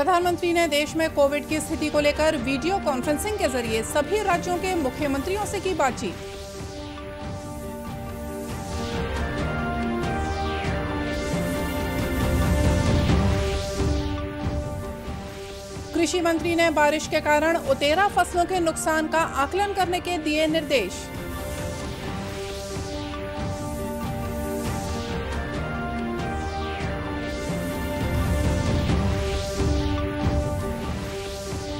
प्रधानमंत्री ने देश में कोविड की स्थिति को लेकर वीडियो कॉन्फ्रेंसिंग के जरिए सभी राज्यों के मुख्यमंत्रियों से की बातचीत कृषि मंत्री ने बारिश के कारण उतेरा फसलों के नुकसान का आकलन करने के दिए निर्देश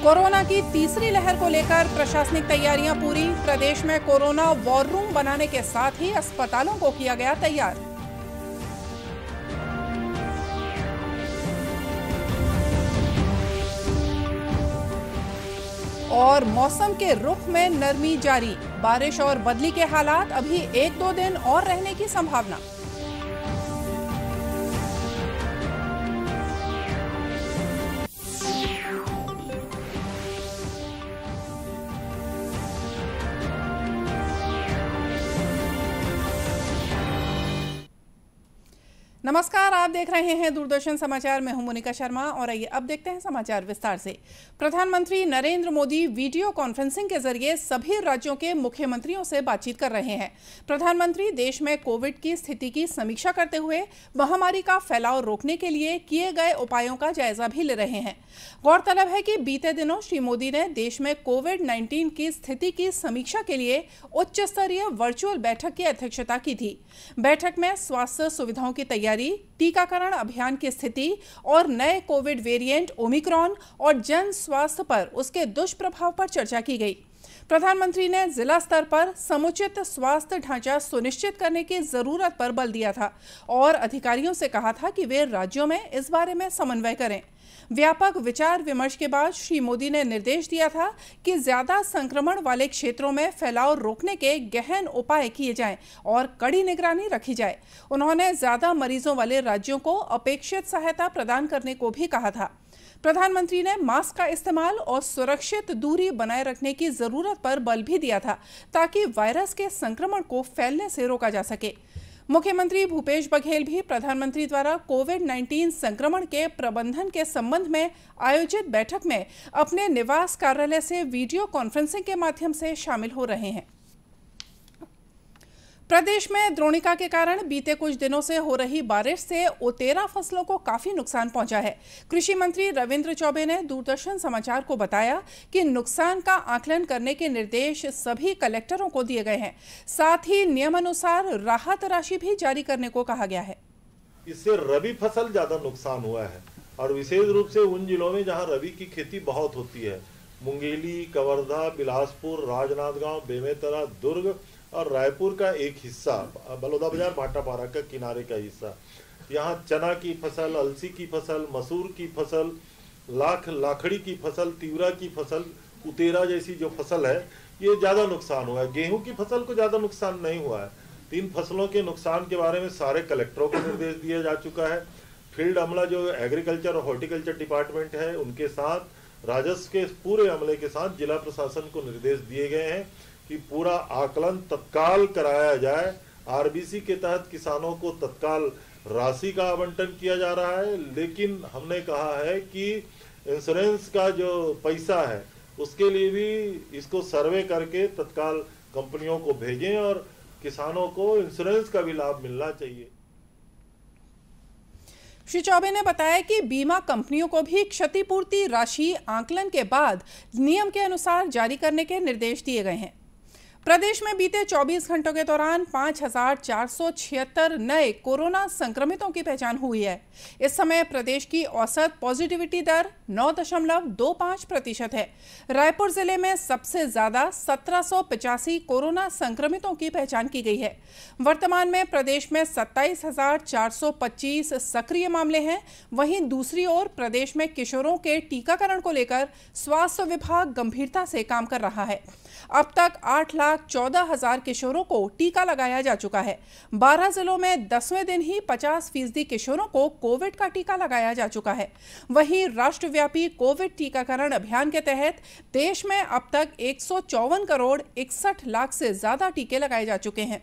कोरोना की तीसरी लहर को लेकर प्रशासनिक तैयारियां पूरी प्रदेश में कोरोना वॉर रूम बनाने के साथ ही अस्पतालों को किया गया तैयार और मौसम के रुख में नरमी जारी बारिश और बदली के हालात अभी एक दो दिन और रहने की संभावना नमस्कार आप देख रहे हैं दूरदर्शन समाचार मैं हूं मोनिका शर्मा और आइए अब देखते हैं समाचार विस्तार से प्रधानमंत्री नरेंद्र मोदी वीडियो कॉन्फ्रेंसिंग के जरिए सभी राज्यों के मुख्यमंत्रियों से बातचीत कर रहे हैं प्रधानमंत्री देश में कोविड की स्थिति की समीक्षा करते हुए महामारी का फैलाव रोकने के लिए किए गए उपायों का जायजा भी ले रहे हैं गौरतलब है कि बीते दिनों श्री मोदी ने देश में कोविड नाइन्टीन की स्थिति की समीक्षा के लिए उच्च स्तरीय वर्चुअल बैठक की अध्यक्षता की थी बैठक में स्वास्थ्य सुविधाओं की तैयारी तैयारी टीकाकरण अभियान की स्थिति और नए कोविड वेरिएंट ओमिक्रॉन और जन स्वास्थ्य पर उसके दुष्प्रभाव पर चर्चा की गई प्रधानमंत्री ने जिला स्तर पर समुचित स्वास्थ्य ढांचा सुनिश्चित करने की जरूरत पर बल दिया था और अधिकारियों से कहा था कि वे राज्यों में इस बारे में समन्वय करें व्यापक विचार विमर्श के बाद श्री मोदी ने निर्देश दिया था कि ज्यादा संक्रमण वाले क्षेत्रों में फैलाव रोकने के गहन उपाय किए जाएं और कड़ी निगरानी रखी जाए उन्होंने ज्यादा मरीजों वाले राज्यों को अपेक्षित सहायता प्रदान करने को भी कहा था प्रधानमंत्री ने मास्क का इस्तेमाल और सुरक्षित दूरी बनाए रखने की जरूरत पर बल भी दिया था ताकि वायरस के संक्रमण को फैलने से रोका जा सके मुख्यमंत्री भूपेश बघेल भी प्रधानमंत्री द्वारा कोविड 19 संक्रमण के प्रबंधन के संबंध में आयोजित बैठक में अपने निवास कार्यालय से वीडियो कॉन्फ्रेंसिंग के माध्यम से शामिल हो रहे हैं प्रदेश में द्रोणिका के कारण बीते कुछ दिनों से हो रही बारिश से ओतेरा फसलों को काफी नुकसान पहुंचा है कृषि मंत्री रविंद्र चौबे ने दूरदर्शन समाचार को बताया कि नुकसान का आकलन करने के निर्देश सभी कलेक्टरों को दिए गए हैं साथ ही नियमानुसार राहत राशि भी जारी करने को कहा गया है इससे रबी फसल ज्यादा नुकसान हुआ है और विशेष रूप से उन जिलों में जहाँ रबी की खेती बहुत होती है मुंगेली कवर्धा बिलासपुर राजनांदगांव बेमेतरा दुर्ग और रायपुर का एक हिस्सा बलौदा बाजार भाटापारा का किनारे का हिस्सा यहाँ चना की फसल अलसी की फसल मसूर की फसल लाख लाखड़ी की फसल तिवरा की फसल उतेरा जैसी जो फसल है ये ज़्यादा नुकसान हुआ है गेहूं की फसल को ज़्यादा नुकसान नहीं हुआ है तीन फसलों के नुकसान के बारे में सारे कलेक्टरों को निर्देश दिया जा चुका है फील्ड अमला जो एग्रीकल्चर और हॉर्टिकल्चर डिपार्टमेंट है उनके साथ राजस्व के पूरे अमले के साथ जिला प्रशासन को निर्देश दिए गए हैं कि पूरा आकलन तत्काल कराया जाए आरबीसी के तहत किसानों को तत्काल राशि का आवंटन किया जा रहा है लेकिन हमने कहा है कि इंश्योरेंस का जो पैसा है उसके लिए भी इसको सर्वे करके तत्काल कंपनियों को भेजें और किसानों को इंश्योरेंस का भी लाभ मिलना चाहिए श्री चौबे ने बताया कि बीमा कंपनियों को भी क्षतिपूर्ति राशि आंकलन के बाद नियम के अनुसार जारी करने के निर्देश दिए गए हैं प्रदेश में बीते 24 घंटों के दौरान पाँच नए कोरोना संक्रमितों की पहचान हुई है इस समय प्रदेश की औसत पॉजिटिविटी दर 9.25 प्रतिशत है रायपुर जिले में सबसे ज्यादा सत्रह कोरोना संक्रमितों की पहचान की गई है वर्तमान में प्रदेश में 27,425 सक्रिय मामले हैं वहीं दूसरी ओर प्रदेश में किशोरों के टीकाकरण को लेकर स्वास्थ्य विभाग गंभीरता से काम कर रहा है अब तक आठ लाख लाख चौदह हजार किशोरों को टीका लगाया जा चुका है बारह जिलों में दसवें दिन ही पचास फीसदी किशोरों को कोविड का टीका लगाया जा चुका है वहीं राष्ट्रव्यापी कोविड टीकाकरण अभियान के तहत देश में अब तक एक करोड़ इकसठ लाख से ज्यादा टीके लगाए जा चुके हैं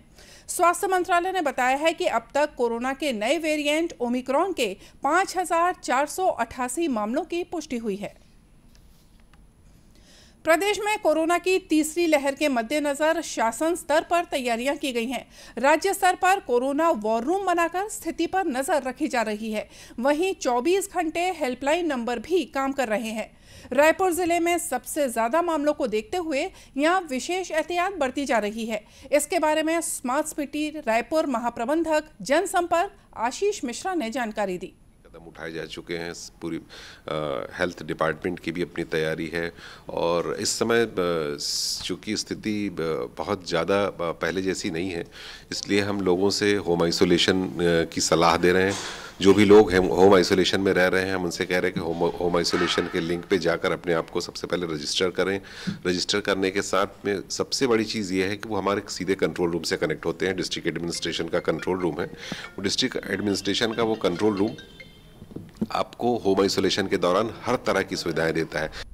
स्वास्थ्य मंत्रालय ने बताया है कि अब तक कोरोना के नए वेरिएंट ओमिक्रॉन के 5,488 मामलों की पुष्टि हुई है प्रदेश में कोरोना की तीसरी लहर के मद्देनजर शासन स्तर पर तैयारियां की गई हैं राज्य स्तर पर कोरोना वॉर रूम बनाकर स्थिति पर नजर रखी जा रही है वहीं 24 घंटे हेल्पलाइन नंबर भी काम कर रहे हैं रायपुर जिले में सबसे ज्यादा मामलों को देखते हुए यहां विशेष एहतियात बरती जा रही है इसके बारे में स्मार्ट सिटी रायपुर महाप्रबंधक जनसंपर्क आशीष मिश्रा ने जानकारी दी कदम उठाए जा चुके हैं पूरी हेल्थ डिपार्टमेंट की भी अपनी तैयारी है और इस समय चूँकि स्थिति बहुत ज़्यादा पहले जैसी नहीं है इसलिए हम लोगों से होम आइसोलेशन की सलाह दे रहे हैं जो भी लोग हैं होम आइसोलेशन में रह रहे हैं हम उनसे कह रहे हैं कि होम होम आइसोलेशन के लिंक पे जाकर अपने आप को सबसे पहले रजिस्टर करें रजिस्टर करने के साथ में सबसे बड़ी चीज़ ये है कि वो हमारे सीधे कंट्रोल रूम से कनेक्ट होते हैं डिस्ट्रिक्ट एडमिनिस्ट्रेशन का कंट्रोल रूम है वो डिस्ट्रिक्ट एडमिनिस्ट्रेशन का वो कंट्रोल रूम आपको होम आइसोलेशन के दौरान हर तरह की सुविधाएं देता है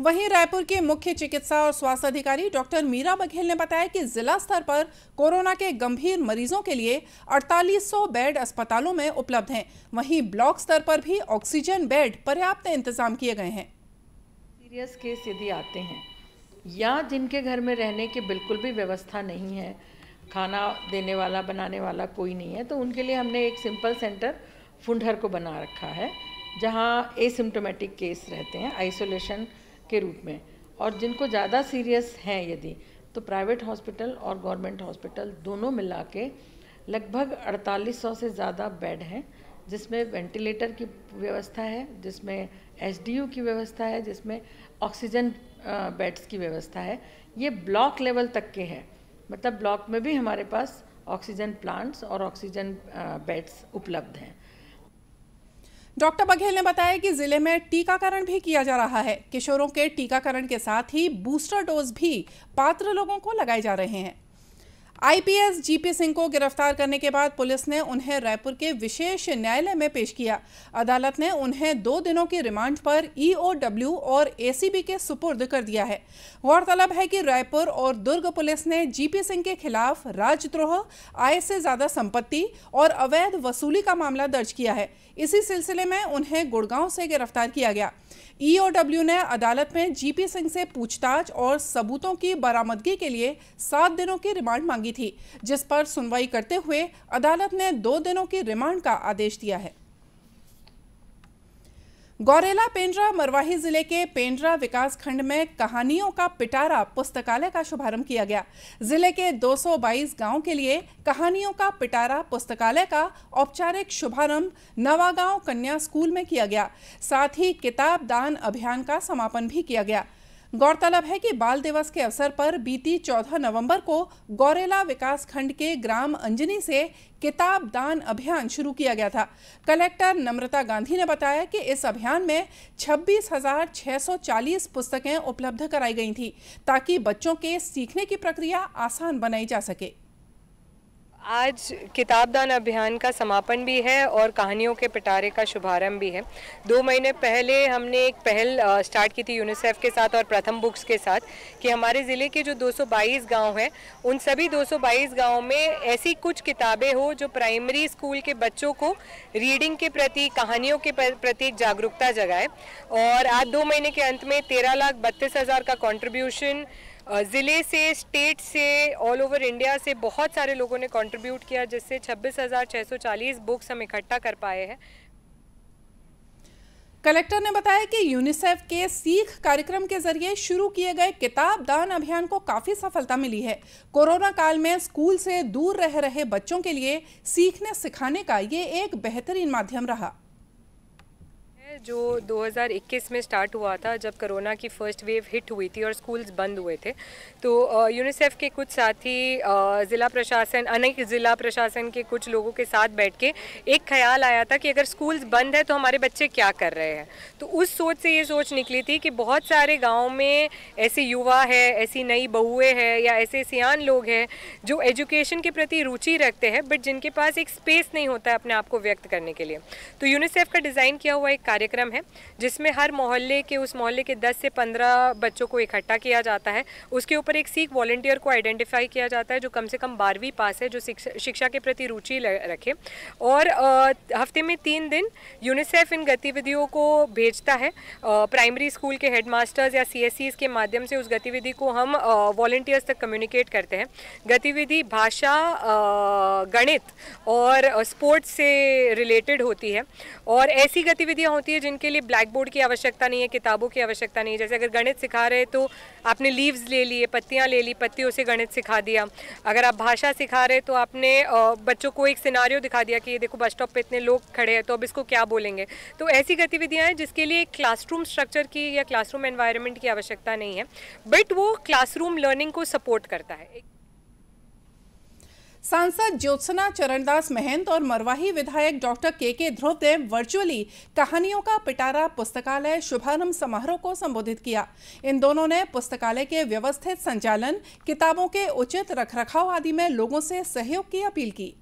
वहीं रायपुर के मुख्य चिकित्सा और स्वास्थ्य अधिकारी डॉक्टर मीरा बघेल ने बताया कि जिला स्तर पर कोरोना के गंभीर मरीजों के लिए 4800 बेड अस्पतालों में उपलब्ध हैं वहीं ब्लॉक स्तर पर भी ऑक्सीजन बेड पर्याप्त इंतजाम किए गए हैं सीरियस केस यदि आते हैं या जिनके घर में रहने की बिल्कुल भी व्यवस्था नहीं है खाना देने वाला बनाने वाला कोई नहीं है तो उनके लिए हमने एक सिंपल सेंटर फुंडहर को बना रखा है जहाँ एसिम्टोमेटिक केस रहते हैं आइसोलेशन के रूप में और जिनको ज़्यादा सीरियस हैं यदि तो प्राइवेट हॉस्पिटल और गवर्नमेंट हॉस्पिटल दोनों मिला के लगभग 4800 से ज़्यादा बेड हैं जिसमें वेंटिलेटर की व्यवस्था है जिसमें एस की व्यवस्था है जिसमें ऑक्सीजन बेड्स की व्यवस्था है ये ब्लॉक लेवल तक के हैं मतलब ब्लॉक में भी हमारे पास ऑक्सीजन प्लांट्स और ऑक्सीजन बेड्स उपलब्ध हैं डॉक्टर बघेल ने बताया कि जिले में टीकाकरण भी किया जा रहा है किशोरों के टीकाकरण के साथ ही बूस्टर डोज भी पात्र लोगों को लगाए जा रहे हैं आईपीएस जीपी सिंह को गिरफ्तार करने के बाद पुलिस ने उन्हें रायपुर के विशेष न्यायालय में पेश किया अदालत ने उन्हें दो दिनों की रिमांड पर ईओडब्ल्यू e और एसीबी के सुपुर्द कर दिया है गौरतलब है कि रायपुर और दुर्ग पुलिस ने जीपी सिंह के खिलाफ राजद्रोह आय से ज्यादा संपत्ति और अवैध वसूली का मामला दर्ज किया है इसी सिलसिले में उन्हें गुड़गांव से गिरफ्तार किया गया ईओडब्ल्यू e ने अदालत में जीपी सिंह से पूछताछ और सबूतों की बरामदगी के लिए सात दिनों की रिमांड मांगी मांगी थी जिस पर सुनवाई करते हुए अदालत ने दो दिनों की रिमांड का आदेश दिया है गौरेला पेंड्रा मरवाही जिले के पेंड्रा विकास खंड में कहानियों का पिटारा पुस्तकालय का शुभारंभ किया गया जिले के 222 गांव के लिए कहानियों का पिटारा पुस्तकालय का औपचारिक शुभारंभ नवागांव कन्या स्कूल में किया गया साथ ही किताब दान अभियान का समापन भी किया गया गौरतलब है कि बाल दिवस के अवसर पर बीती 14 नवंबर को गौरेला विकास खंड के ग्राम अंजनी से किताब दान अभियान शुरू किया गया था कलेक्टर नम्रता गांधी ने बताया कि इस अभियान में 26,640 पुस्तकें उपलब्ध कराई गई थी ताकि बच्चों के सीखने की प्रक्रिया आसान बनाई जा सके आज किताबदान अभियान का समापन भी है और कहानियों के पिटारे का शुभारंभ भी है दो महीने पहले हमने एक पहल स्टार्ट की थी यूनिसेफ के साथ और प्रथम बुक्स के साथ कि हमारे ज़िले के जो 222 गांव हैं उन सभी 222 गांव में ऐसी कुछ किताबें हो जो प्राइमरी स्कूल के बच्चों को रीडिंग के प्रति कहानियों के प्रति जागरूकता जगाए और आज दो महीने के अंत में तेरह लाख बत्तीस हज़ार का कॉन्ट्रीब्यूशन ज़िले से स्टेट से ऑल ओवर इंडिया से बहुत सारे लोगों ने कंट्रीब्यूट किया जिससे 26,640 बुक्स हम इकट्ठा कर पाए हैं कलेक्टर ने बताया कि यूनिसेफ के सीख कार्यक्रम के जरिए शुरू किए गए किताब दान अभियान को काफ़ी सफलता मिली है कोरोना काल में स्कूल से दूर रह रहे बच्चों के लिए सीखने सिखाने का ये एक बेहतरीन माध्यम रहा जो 2021 में स्टार्ट हुआ था जब कोरोना की फर्स्ट वेव हिट हुई थी और स्कूल्स बंद हुए थे तो यूनिसेफ के कुछ साथी ज़िला प्रशासन अनेक ज़िला प्रशासन के कुछ लोगों के साथ बैठ के एक ख्याल आया था कि अगर स्कूल्स बंद है तो हमारे बच्चे क्या कर रहे हैं तो उस सोच से ये सोच निकली थी कि बहुत सारे गाँव में ऐसे युवा है ऐसी नई बहुए हैं या ऐसे सियान लोग हैं जो एजुकेशन के प्रति रुचि रखते हैं बट जिनके पास एक स्पेस नहीं होता है अपने आप को व्यक्त करने के लिए तो यूनिसेफ का डिज़ाइन किया हुआ एक कार्य कार्यक्रम है जिसमें हर मोहल्ले के उस मोहल्ले के 10 से 15 बच्चों को इकट्ठा किया जाता है उसके ऊपर एक सीख वॉल्टियर को आइडेंटिफाई किया जाता है जो कम से कम बारहवीं पास है जो शिक्षा के प्रति रुचि रखे और हफ्ते में तीन दिन यूनिसेफ इन गतिविधियों को भेजता है प्राइमरी स्कूल के हेड या सी के माध्यम से उस गतिविधि को हम वॉल्टियर्स तक कम्युनिकेट करते हैं गतिविधि भाषा गणित और स्पोर्ट्स से रिलेटेड होती है और ऐसी गतिविधियाँ होती होती है जिनके लिए ब्लैक बोर्ड की आवश्यकता नहीं है किताबों की आवश्यकता नहीं है जैसे अगर गणित सिखा रहे तो आपने लीव्स ले लिए पत्तियाँ ले ली पत्तियों से गणित सिखा दिया अगर आप भाषा सिखा रहे तो आपने बच्चों को एक सिनारियो दिखा दिया कि ये देखो बस स्टॉप पर इतने लोग खड़े हैं तो अब इसको क्या बोलेंगे तो ऐसी गतिविधियाँ हैं जिसके लिए क्लासरूम स्ट्रक्चर की या क्लासरूम एन्वायरमेंट की आवश्यकता नहीं है बट वो क्लासरूम लर्निंग को सपोर्ट करता है सांसद ज्योत्सना चरणदास महंत और मरवाही विधायक डॉक्टर के के ध्रुव ने वर्चुअली कहानियों का पिटारा पुस्तकालय शुभारंभ समारोह को संबोधित किया इन दोनों ने पुस्तकालय के व्यवस्थित संचालन किताबों के उचित रखरखाव आदि में लोगों से सहयोग की अपील की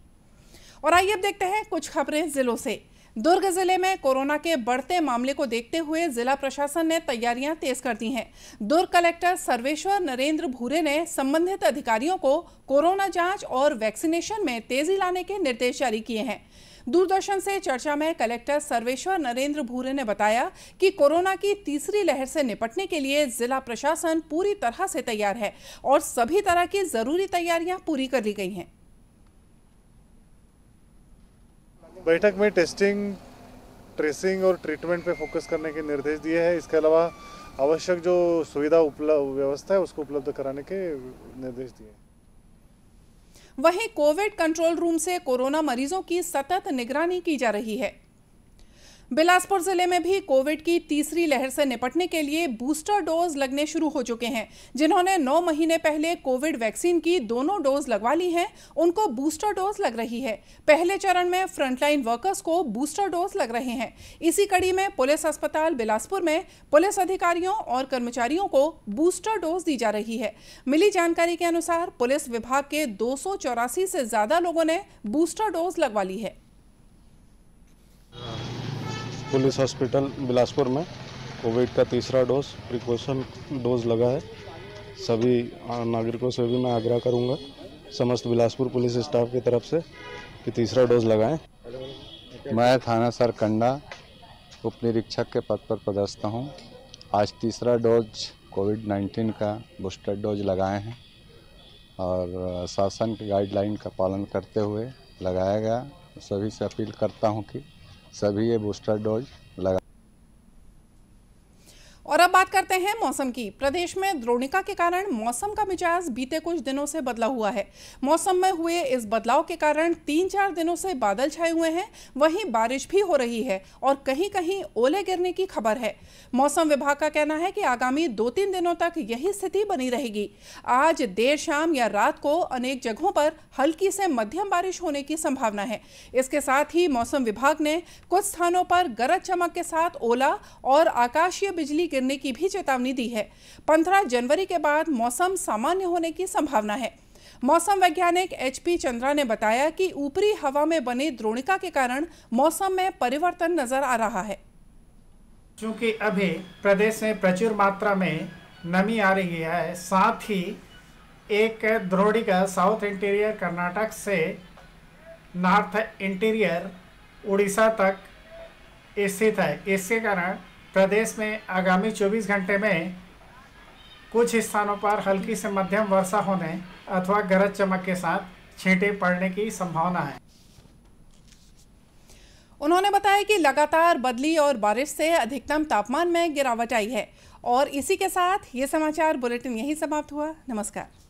और आइए अब देखते हैं कुछ खबरें जिलों से दुर्ग जिले में कोरोना के बढ़ते मामले को देखते हुए जिला प्रशासन ने तैयारियां तेज कर दी हैं दुर्ग कलेक्टर सर्वेश्वर नरेंद्र भूरे ने संबंधित अधिकारियों को कोरोना जांच और वैक्सीनेशन में तेजी लाने के निर्देश जारी किए हैं दूरदर्शन से चर्चा में कलेक्टर सर्वेश्वर नरेंद्र भूरे ने बताया कि कोरोना की तीसरी लहर से निपटने के लिए जिला प्रशासन पूरी तरह से तैयार है और सभी तरह की जरूरी तैयारियां पूरी कर ली गई हैं बैठक में टेस्टिंग ट्रेसिंग और ट्रीटमेंट पे फोकस करने के निर्देश दिए हैं इसके अलावा आवश्यक जो सुविधा उपलब्ध व्यवस्था है उसको उपलब्ध कराने के निर्देश दिए वहीं कोविड कंट्रोल रूम से कोरोना मरीजों की सतत निगरानी की जा रही है बिलासपुर जिले में भी कोविड की तीसरी लहर से निपटने के लिए बूस्टर डोज लगने शुरू हो चुके हैं जिन्होंने नौ महीने पहले कोविड वैक्सीन की दोनों डोज लगवा ली हैं उनको बूस्टर डोज लग रही है पहले चरण में फ्रंटलाइन वर्कर्स को बूस्टर डोज लग रहे हैं इसी कड़ी में पुलिस अस्पताल बिलासपुर में पुलिस अधिकारियों और कर्मचारियों को बूस्टर डोज दी जा रही है मिली जानकारी के अनुसार पुलिस विभाग के दो से ज्यादा लोगों ने बूस्टर डोज लगवा ली है पुलिस हॉस्पिटल बिलासपुर में कोविड का तीसरा डोज प्रिकॉशन डोज लगा है सभी नागरिकों से भी मैं आग्रह करूंगा समस्त बिलासपुर पुलिस स्टाफ की तरफ से कि तीसरा डोज लगाएं मैं थाना सरकंडा उप निरीक्षक के पद पर पदस्थ हूँ आज तीसरा डोज कोविड 19 का बूस्टर डोज लगाए हैं और शासन के गाइडलाइन का पालन करते हुए लगाया गया सभी से अपील करता हूँ कि सभी ये बूस्टर डोज और अब बात करते हैं मौसम की प्रदेश में द्रोणिका के कारण मौसम का मिजाज बीते कुछ दिनों से बदला हुआ है मौसम में हुए इस बदलाव के कारण तीन चार दिनों से बादल छाए हुए हैं वहीं बारिश भी हो रही है और कहीं कहीं ओले गिरने की खबर है मौसम विभाग का कहना है कि आगामी दो तीन दिनों तक यही स्थिति बनी रहेगी आज देर शाम या रात को अनेक जगहों पर हल्की से मध्यम बारिश होने की संभावना है इसके साथ ही मौसम विभाग ने कुछ स्थानों पर गरज चमक के साथ ओला और आकाशीय बिजली गिरने की भी चेतावनी दी है पंद्रह जनवरी के बाद मौसम सामान्य होने की संभावना है मौसम वैज्ञानिक एच पी चंद्रा ने बताया कि ऊपरी हवा में बने द्रोणिका के कारण मौसम में परिवर्तन नजर आ रहा है क्योंकि अभी प्रदेश में प्रचुर मात्रा में नमी आ रही है साथ ही एक द्रोणिका साउथ इंटीरियर कर्नाटक से नॉर्थ इंटीरियर उड़ीसा तक स्थित है इसके कारण प्रदेश में आगामी 24 घंटे में कुछ स्थानों पर हल्की से मध्यम वर्षा होने अथवा गरज चमक के साथ छींटे पड़ने की संभावना है उन्होंने बताया कि लगातार बदली और बारिश से अधिकतम तापमान में गिरावट आई है और इसी के साथ ये समाचार बुलेटिन यही समाप्त हुआ नमस्कार